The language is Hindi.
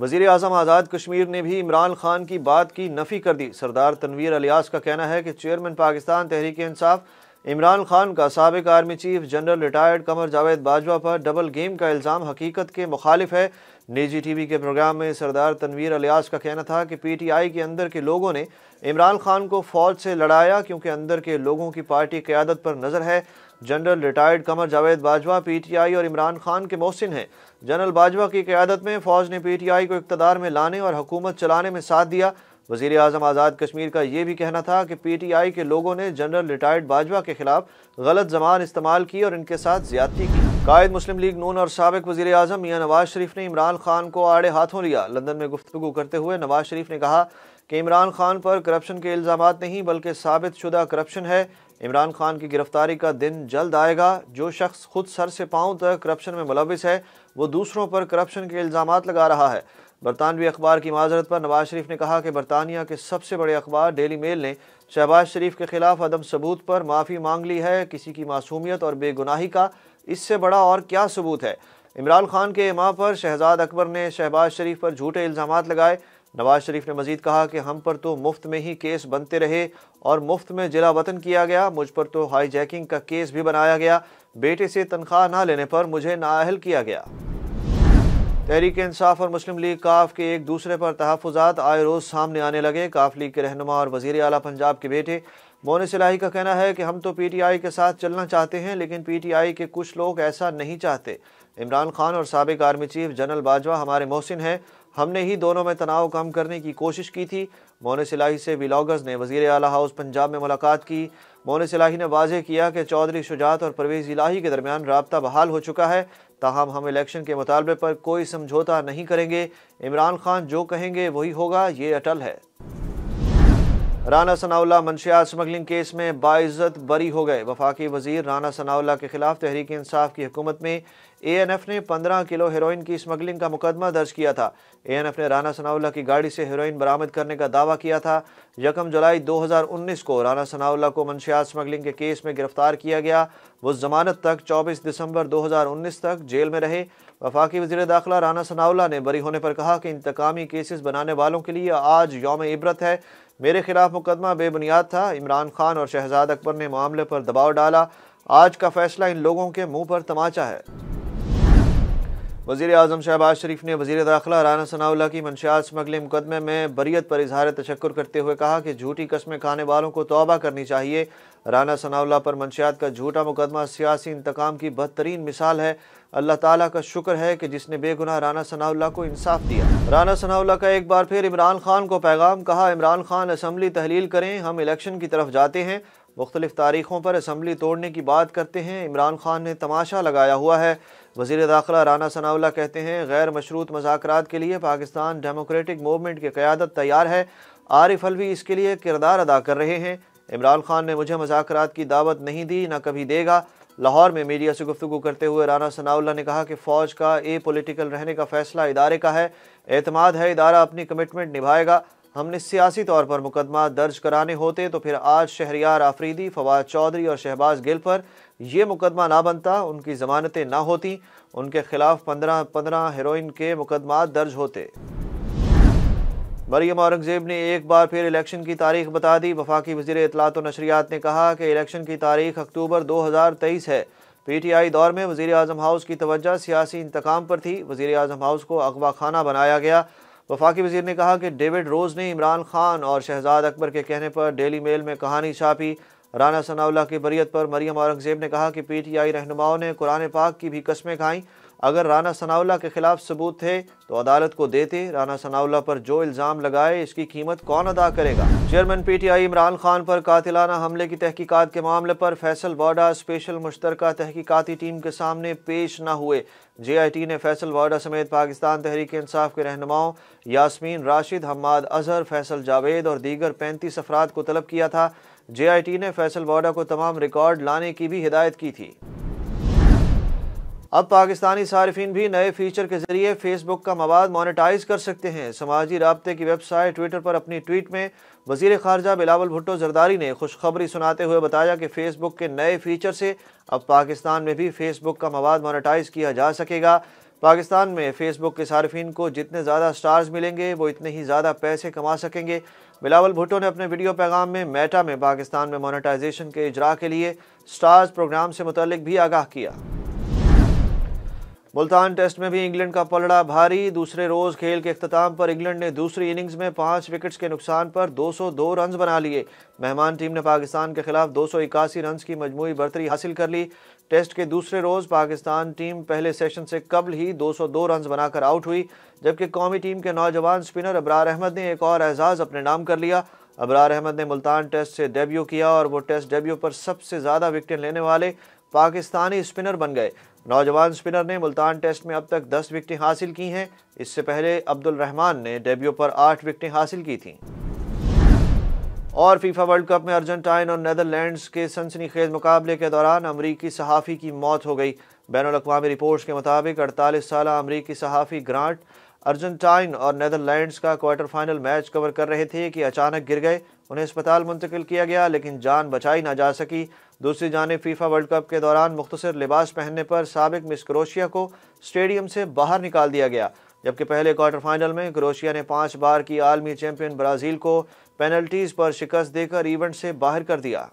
वजीर अजम आज़ाद कश्मीर ने भी इमरान खान की बात की नफ़ी कर दी सरदार तनवीर अलियास का कहना है कि चेयरमैन पाकिस्तान तहरीक इंसाफ इमरान खान का सबक army chief general retired Qamar Javed Bajwa पर डबल गेम का इल्ज़ाम हकीकत के मुखालिफ है निजी टी वी के प्रोग्राम में सरदार तनवीर अलियास का कहना था कि पी टी आई के अंदर के लोगों ने इमरान खान को फौज से लड़ाया क्योंकि अंदर के लोगों की पार्टी क्यादत पर नज़र है general retired Qamar Javed Bajwa PTI और इमरान खान के मोहसिन हैं जनरल बाजवा की क्यादत में फ़ौज ने पीटीआई को इकतदार में लाने और हुकूमत चलाने में साथ दिया वजीर अजम आज़ाद कश्मीर का ये भी कहना था कि पी टी आई के लोगों ने जनरल रिटायर्ड बाजवा के खिलाफ गलत जबान इस्तेमाल की और इनके साथ ज्यादती की कायद मुस्लिम लीग नून और सबक वजीर अजम मियाँ नवाज शरीफ ने इमरान खान को आड़े हाथों लिया लंदन में गुफ्तु करते हुए नवाज शरीफ ने कहा कि इमरान खान पर करप्शन के इल्ज़ाम नहीं बल्कि साबित शुदा करप्शन है इमरान खान की गिरफ्तारी का दिन जल्द आएगा जो शख्स खुद सर से पाँव तक करप्शन में मुलविस है वो दूसरों पर करप्शन के इल्ज़ाम लगा रहा है बरतानवी अखबार की माजरत पर नवाज शरीफ ने कहा कि बरतानिया के सबसे बड़े अखबार डेली मेल ने शहबाज शरीफ के खिलाफ अदम सबूत पर माफ़ी मांग ली है किसी की मासूमियत और बेगुनाही का इससे बड़ा और क्या सबूत है इमरान खान के इमाम पर शहजाद अकबर ने शहबाज शरीफ पर झूठे इल्ज़ाम लगाए नवाज शरीफ ने मजीद कहा कि हम पर तो मुफ्त में ही केस बनते रहे और मुफ्त में जिला वतन किया गया मुझ पर तो हाई जैकिंग का केस भी बनाया गया बेटे से तनख्वाह ना लेने पर मुझे नाअहल किया गया तहरीक इंसाफ और मुस्लिम लीग काफ के एक दूसरे पर तहफात आए रोज़ सामने आने लगे काफ लीग के रहनुमा और वजीर अला पंजाब के बेटे मोन सिलाही का कहना है कि हम तो पी टी आई के साथ चलना चाहते हैं लेकिन पी टी आई के कुछ लोग ऐसा नहीं चाहते इमरान खान और सबक आर्मी चीफ जनरल बाजवा हमारे मोहसिन हैं हमने ही दोनों में तनाव कम करने की कोशिश की थी मोनिस सिलाही से बिलागर्स ने वजीर अली हाउस पंजाब में मुलाकात की मोनिस सिलाही ने वाजे किया कि चौधरी शुजात और परवेज़ इलाही के दरमियान रबता बहाल हो चुका है ताहम हम इलेक्शन के मुतालबे पर कोई समझौता नहीं करेंगे इमरान खान जो कहेंगे वही होगा ये अटल है राना सनाउल्ला मंशियात स्मगलिंग केस में बाइज़त बरी हो गए वफाकी वजीर राना सनाउल्ला के खिलाफ तहरीक इंसाफ की हुकूमत में ए एन एफ ने पंद्रह किलो हेरोइन की स्मगलिंग का मुकदमा दर्ज किया था ए एन एफ ने राना सनाउल्ला की गाड़ी से हेरोइन बरामद करने का दावा किया था यकम जुलाई दो हज़ार उन्नीस को राना सनाउल्ला को मंशियात स्मगलिंग के केस में गिरफ्तार किया गया वो जमानत तक चौबीस दिसंबर दो हज़ार उन्नीस तक जेल में रहे वफाकी वजी दाखिला राना सनाउल्ला ने बरी होने पर कहा कि इंतकामी केसेस बनाने वालों के लिए आज योम इबरत है मेरे खिलाफ मुकदमा बेबुनियाद था इमरान खान और शहजाद अकबर ने मामले पर दबाव डाला आज का फैसला इन लोगों के मुंह पर तमाचा है वजी अजम शहबाज शरीफ ने वजी दाखिला राना सनाउल्ला की मंशियात स्मगलिंग मुकदमे में बरीत पर इजहार तशक्र करते हुए कहा कि झूठी कस्में खाने वालों को तोबा करनी चाहिए राना सनाउल्ला पर मंशात का झूठा मुकदमा सियासी इंतकाम की बदतरीन मिसाल है अल्लाह ताला का शुक्र है कि जिसने बेगुनाह राना सनाउल्ला को इंसाफ दिया राना सनाउल्ला का एक बार फिर इमरान खान को पैगाम कहा इमरान खान असम्बली तहलील करें हम इलेक्शन की तरफ जाते हैं मुख्तलिफ तारीखों पर असम्बली तोड़ने की बात करते हैं इमरान खान ने तमाशा लगाया हुआ है वजीर दाखिला राना सनाउल्ला कहते हैं गैर मशरूत मजाक के लिए पाकिस्तान डेमोक्रेटिक मूवमेंट की क़्यादत तैयार है आरिफ अलवी इसके लिए किरदार अदा कर रहे हैं इमरान खान ने मुझे मजाक की दावत नहीं दी ना कभी देगा लाहौर में मीडिया से गुफ्तु करते हुए राना सनाउल्ला ने कहा कि फ़ौज का ए पोलिटिकल रहने का फ़ैसला इदारे का है एतमाद है इदारा अपनी कमिटमेंट निभाएगा हमने सियासी तौर पर मुकदमा दर्ज कराने होते तो फिर आज शहरियार आफरीदी फवाद चौधरी और शहबाज गिल पर यह मुकदमा ना बनता उनकी जमानतें ना होती उनके खिलाफ पंद्रह पंद्रह हेरोइन के मुकदमा दर्ज होते मरियम औरंगजेब ने एक बार फिर इलेक्शन की तारीख बता दी वफाकी वजीर इतलात नशरियात ने कहा कि इलेक्शन की तारीख अक्टूबर 2023 है पीटीआई दौर में वजीर अजम हाउस की तवज्जा सियासी इंतकाम पर थी वजीर अजम हाउस को अगवा खाना बनाया गया वफाकी वजीर ने कहा कि डेविड रोज़ ने इमरान खान और शहजाद अकबर के कहने पर डेली मेल में कहानी छापी राना सनाउल्ला की बरीत पर मरियम औरंगजेब ने कहा कि पी टी आई रहनुमाओं ने कुरान पाक की भी कस्में खाईं अगर राना सनाउल्ला के खिलाफ सबूत थे तो अदालत को देते राना सनाउल्ला पर जो इल्ज़ाम लगाए इसकी कीमत कौन अदा करेगा chairman P T I Imran Khan पर कातिलाना हमले की तहकीकात के मामले पर फैसल वाडा स्पेशल मुश्तर तहकीकती टीम के सामने पेश न हुए जे आई टी ने फैसल वाडा समेत पाकिस्तान तहरीक इंसाफ के रहनुमाओं यासमीन राशिद हमाद अजहर फैसल जावेद और दीगर पैंतीस अफराद को तलब किया था जे आई टी ने फैसल वाडा को तमाम रिकॉर्ड लाने की भी हिदायत की थी अब पाकिस्तानी सार्फिन भी नए फीचर के जरिए फेसबुक का मवाद मोनिटाइज कर सकते हैं समाजी रबते की वेबसाइट ट्विटर पर अपनी ट्वीट में वजीर खारजा बिलावल भुट्टो जरदारी ने खुशखबरी सुनाते हुए बताया कि फेसबुक के नए फीचर से अब पाकिस्तान में भी फेसबुक का मवाद मोनिटाइज किया जा सकेगा पाकिस्तान में फेसबुक के सार्फिन को जितने ज़्यादा स्टार्स मिलेंगे वो इतने ही ज़्यादा पैसे कमा सकेंगे बिलावल भुट्टो ने अपने वीडियो पैगाम में मेटा में पाकिस्तान में मोनिटाइजेशन के इजरा के लिए स्टार्स प्रोग्राम से मुतल भी आगाह किया मुल्तान टेस्ट में भी इंग्लैंड का पलड़ा भारी दूसरे रोज़ खेल के अख्ताम पर इंग्लैंड ने दूसरी इनिंग्स में पांच विकेट्स के नुकसान पर 202 रन बना लिए मेहमान टीम ने पाकिस्तान के खिलाफ दो रन की मजमू बर्तरी हासिल कर ली टेस्ट के दूसरे रोज़ पाकिस्तान टीम पहले सेशन से कबल ही 202 रन बनाकर आउट हुई जबकि कौमी टीम के नौजवान स्पिनर अबरार अहमद ने एक और एजाज़ अपने नाम कर लिया अबरार अहमद ने मुल्तान टेस्ट से डेब्यू किया और वो टेस्ट डेब्यू पर सबसे ज़्यादा विकटें लेने वाले पाकिस्तानी स्पिनर बन गए नौजवान स्पिनर ने मुल्तान टेस्ट में अब तक 10 विकटें हासिल की हैं इससे पहले अब्दुल रहमान ने डेब्यू पर 8 विकटें हासिल की थीं और फीफा वर्ल्ड कप में अर्जेंटाइन और नदरलैंड्स के सनसनी खेज मुकाबले के दौरान अमरीकी सहाफ़ी की मौत हो गई बैन अवी रिपोर्ट्स के मुताबिक अड़तालीस साल अमरीकी सहाफ़ी ग्रांट अर्जेंटाइन और नदरलैंड्स का क्वार्टर फाइनल मैच कवर कर रहे थे कि अचानक गिर गए उन्हें अस्पताल मुंतकिल किया गया लेकिन जान बचाई ना जा सकी दूसरी जानब फीफा वर्ल्ड कप के दौरान मुख्तर लिबास पहनने पर सबक मिस क्रोशिया को स्टेडियम से बाहर निकाल दिया गया जबकि पहले क्वार्टर फाइनल में क्रोशिया ने पाँच बार की आलमी चैम्पियन ब्राज़ील को पेनल्टीज़ पर शिकस्त देकर इवेंट से बाहर कर दिया